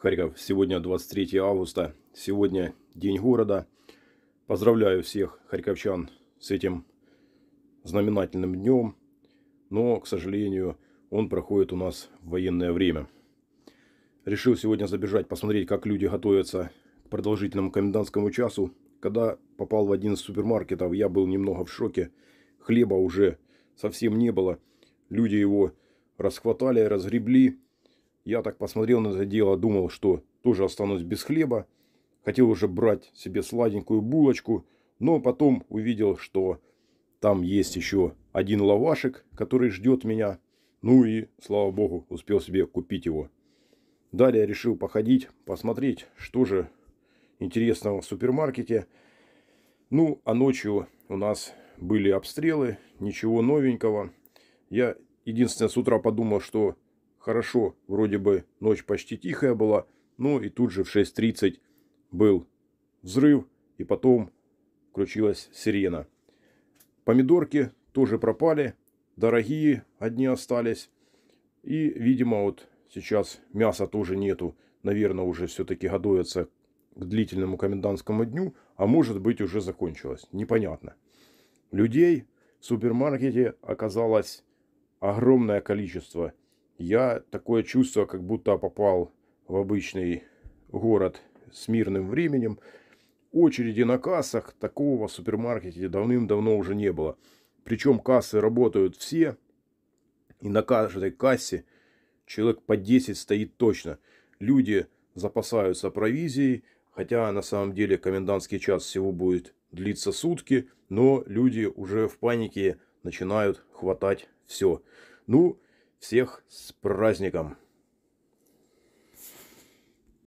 Харьков. Сегодня 23 августа. Сегодня день города. Поздравляю всех харьковчан с этим знаменательным днем. Но, к сожалению, он проходит у нас в военное время. Решил сегодня забежать, посмотреть, как люди готовятся к продолжительному комендантскому часу. Когда попал в один из супермаркетов, я был немного в шоке. Хлеба уже совсем не было. Люди его расхватали, разгребли я так посмотрел на это дело, думал, что тоже останусь без хлеба. Хотел уже брать себе сладенькую булочку, но потом увидел, что там есть еще один лавашек, который ждет меня. Ну и, слава богу, успел себе купить его. Далее решил походить, посмотреть, что же интересного в супермаркете. Ну, а ночью у нас были обстрелы, ничего новенького. Я единственное с утра подумал, что хорошо, вроде бы ночь почти тихая была, но ну и тут же в 6.30 был взрыв, и потом включилась сирена. Помидорки тоже пропали, дорогие одни остались. И, видимо, вот сейчас мяса тоже нету. Наверное, уже все-таки готовятся к длительному комендантскому дню, а может быть уже закончилось. Непонятно. Людей в супермаркете оказалось огромное количество я такое чувство, как будто попал в обычный город с мирным временем. Очереди на кассах такого в супермаркете давным-давно уже не было. Причем кассы работают все, и на каждой кассе человек по 10 стоит точно. Люди запасаются провизией, хотя на самом деле комендантский час всего будет длиться сутки, но люди уже в панике начинают хватать все. Ну, всех с праздником!